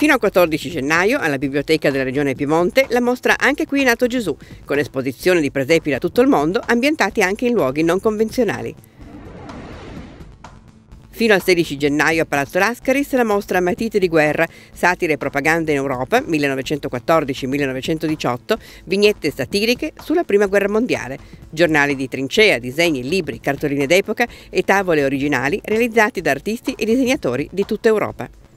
Fino al 14 gennaio, alla Biblioteca della Regione Piemonte, la mostra Anche qui è nato Gesù, con esposizione di presepi da tutto il mondo, ambientati anche in luoghi non convenzionali. Fino al 16 gennaio a Palazzo Lascaris la mostra Matite di guerra, satire e propaganda in Europa 1914-1918, vignette satiriche sulla Prima Guerra Mondiale, giornali di trincea, disegni, libri, cartoline d'epoca e tavole originali realizzati da artisti e disegnatori di tutta Europa.